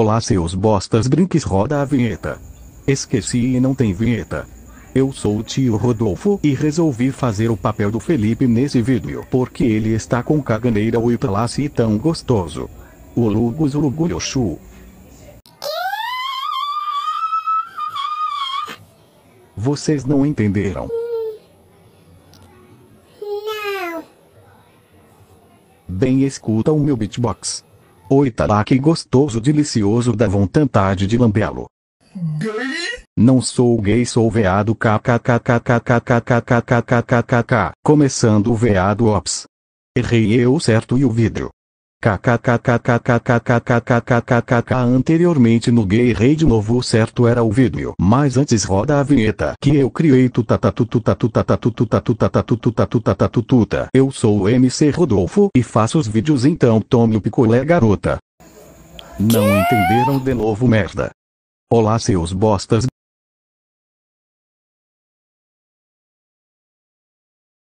Olá seus bostas brinques roda a vinheta. Esqueci e não tem vinheta. Eu sou o tio Rodolfo e resolvi fazer o papel do Felipe nesse vídeo porque ele está com caganeira o e tão gostoso. O Ulugus Ulugulhoxu. Vocês não entenderam. Não. Bem escuta o meu beatbox que gostoso delicioso da vontade de Lambelo. Gay? Não sou gay, sou veado kkkkkkkkkkkkkkkkk. Começando o veado ops. Errei eu certo e o vidro kkkkkkkkkkkkkk anteriormente no Gay novo certo era o vídeo. Mas antes roda a vinheta que eu criei Eu sou o MC Rodolfo e faço os vídeos então tome o picolé garota. Não entenderam de novo merda. Olá seus bostas.